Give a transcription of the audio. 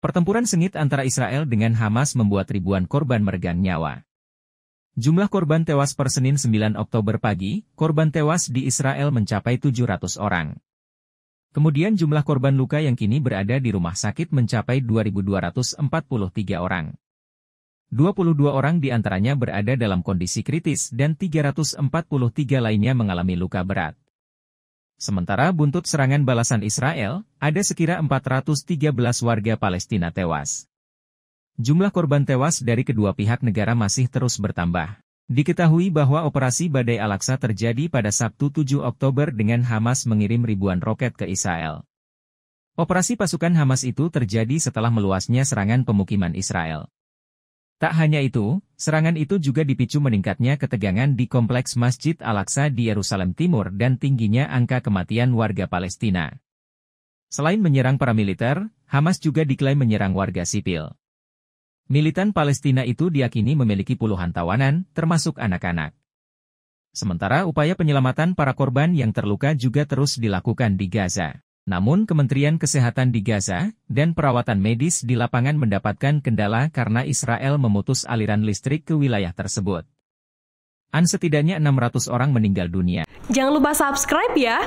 Pertempuran sengit antara Israel dengan Hamas membuat ribuan korban meregang nyawa. Jumlah korban tewas per Senin 9 Oktober pagi, korban tewas di Israel mencapai 700 orang. Kemudian jumlah korban luka yang kini berada di rumah sakit mencapai 2.243 orang. 22 orang di antaranya berada dalam kondisi kritis dan 343 lainnya mengalami luka berat. Sementara buntut serangan balasan Israel, ada sekira 413 warga Palestina tewas. Jumlah korban tewas dari kedua pihak negara masih terus bertambah. Diketahui bahwa operasi Badai Al-Aqsa terjadi pada Sabtu 7 Oktober dengan Hamas mengirim ribuan roket ke Israel. Operasi pasukan Hamas itu terjadi setelah meluasnya serangan pemukiman Israel. Tak hanya itu, Serangan itu juga dipicu meningkatnya ketegangan di kompleks Masjid Al-Aqsa di Yerusalem Timur dan tingginya angka kematian warga Palestina. Selain menyerang para militer, Hamas juga diklaim menyerang warga sipil. Militan Palestina itu diakini memiliki puluhan tawanan, termasuk anak-anak. Sementara upaya penyelamatan para korban yang terluka juga terus dilakukan di Gaza. Namun Kementerian Kesehatan di Gaza dan perawatan medis di lapangan mendapatkan kendala karena Israel memutus aliran listrik ke wilayah tersebut. An setidaknya 600 orang meninggal dunia. Jangan lupa subscribe ya!